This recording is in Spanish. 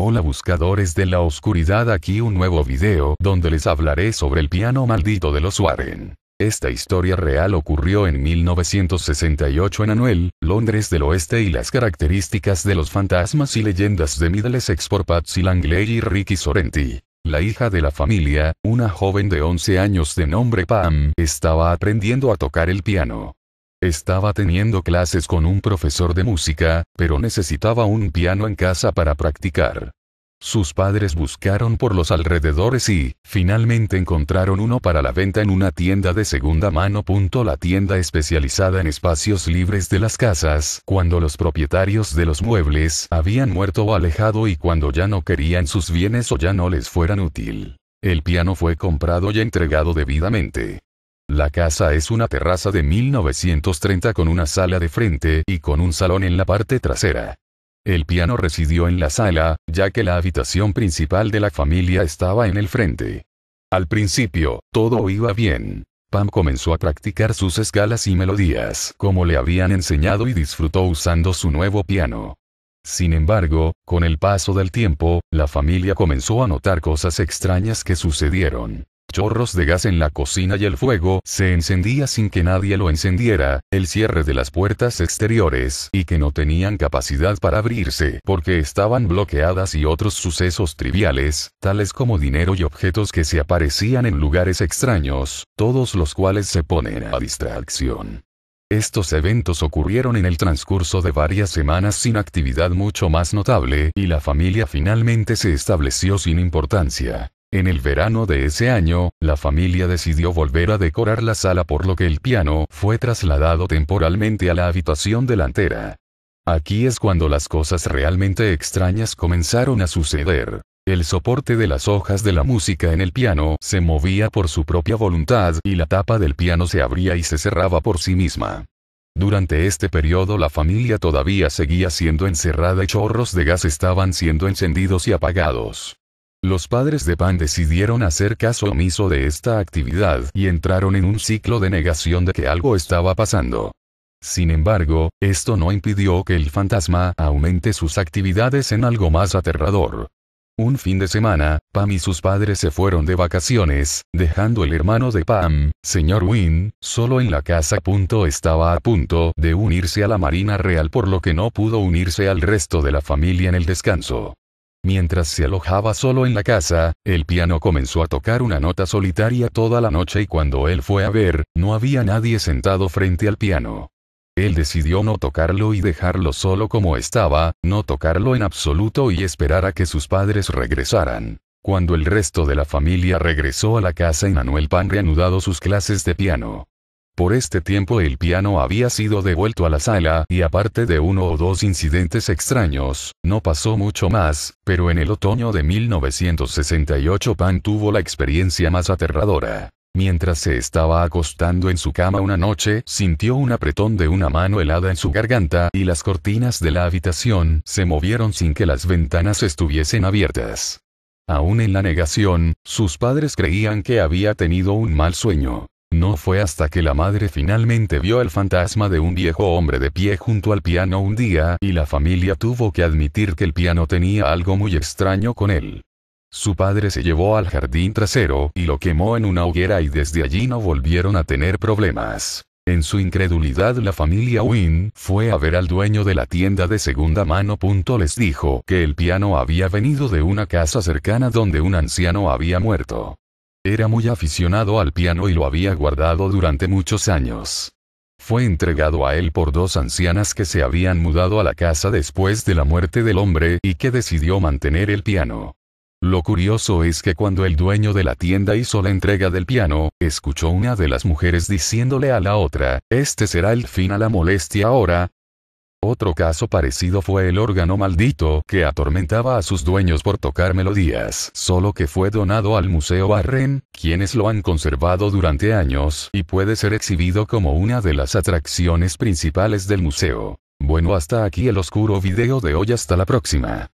Hola buscadores de la oscuridad aquí un nuevo video donde les hablaré sobre el piano maldito de los Warren. Esta historia real ocurrió en 1968 en Anuel, Londres del Oeste y las características de los fantasmas y leyendas de Middlesex por Patsy Langley y Ricky Sorrenti. La hija de la familia, una joven de 11 años de nombre Pam, estaba aprendiendo a tocar el piano. Estaba teniendo clases con un profesor de música, pero necesitaba un piano en casa para practicar. Sus padres buscaron por los alrededores y, finalmente encontraron uno para la venta en una tienda de segunda mano. La tienda especializada en espacios libres de las casas, cuando los propietarios de los muebles habían muerto o alejado y cuando ya no querían sus bienes o ya no les fueran útil. El piano fue comprado y entregado debidamente. La casa es una terraza de 1930 con una sala de frente y con un salón en la parte trasera. El piano residió en la sala, ya que la habitación principal de la familia estaba en el frente. Al principio, todo iba bien. Pam comenzó a practicar sus escalas y melodías como le habían enseñado y disfrutó usando su nuevo piano. Sin embargo, con el paso del tiempo, la familia comenzó a notar cosas extrañas que sucedieron chorros de gas en la cocina y el fuego se encendía sin que nadie lo encendiera, el cierre de las puertas exteriores y que no tenían capacidad para abrirse porque estaban bloqueadas y otros sucesos triviales, tales como dinero y objetos que se aparecían en lugares extraños, todos los cuales se ponen a distracción. Estos eventos ocurrieron en el transcurso de varias semanas sin actividad mucho más notable y la familia finalmente se estableció sin importancia. En el verano de ese año, la familia decidió volver a decorar la sala por lo que el piano fue trasladado temporalmente a la habitación delantera. Aquí es cuando las cosas realmente extrañas comenzaron a suceder. El soporte de las hojas de la música en el piano se movía por su propia voluntad y la tapa del piano se abría y se cerraba por sí misma. Durante este periodo la familia todavía seguía siendo encerrada y chorros de gas estaban siendo encendidos y apagados. Los padres de Pam decidieron hacer caso omiso de esta actividad y entraron en un ciclo de negación de que algo estaba pasando. Sin embargo, esto no impidió que el fantasma aumente sus actividades en algo más aterrador. Un fin de semana, Pam y sus padres se fueron de vacaciones, dejando el hermano de Pam, señor Wynn, solo en la casa. Estaba a punto de unirse a la Marina Real por lo que no pudo unirse al resto de la familia en el descanso. Mientras se alojaba solo en la casa, el piano comenzó a tocar una nota solitaria toda la noche y cuando él fue a ver, no había nadie sentado frente al piano. Él decidió no tocarlo y dejarlo solo como estaba, no tocarlo en absoluto y esperar a que sus padres regresaran. Cuando el resto de la familia regresó a la casa, Manuel Pan reanudado sus clases de piano. Por este tiempo el piano había sido devuelto a la sala y aparte de uno o dos incidentes extraños, no pasó mucho más, pero en el otoño de 1968 Pan tuvo la experiencia más aterradora. Mientras se estaba acostando en su cama una noche, sintió un apretón de una mano helada en su garganta y las cortinas de la habitación se movieron sin que las ventanas estuviesen abiertas. Aún en la negación, sus padres creían que había tenido un mal sueño. No fue hasta que la madre finalmente vio el fantasma de un viejo hombre de pie junto al piano un día y la familia tuvo que admitir que el piano tenía algo muy extraño con él. Su padre se llevó al jardín trasero y lo quemó en una hoguera y desde allí no volvieron a tener problemas. En su incredulidad la familia Wynn fue a ver al dueño de la tienda de segunda mano. les dijo que el piano había venido de una casa cercana donde un anciano había muerto. Era muy aficionado al piano y lo había guardado durante muchos años. Fue entregado a él por dos ancianas que se habían mudado a la casa después de la muerte del hombre y que decidió mantener el piano. Lo curioso es que cuando el dueño de la tienda hizo la entrega del piano, escuchó una de las mujeres diciéndole a la otra, este será el fin a la molestia ahora, otro caso parecido fue el órgano maldito que atormentaba a sus dueños por tocar melodías, solo que fue donado al Museo Barren, quienes lo han conservado durante años y puede ser exhibido como una de las atracciones principales del museo. Bueno hasta aquí el oscuro video de hoy hasta la próxima.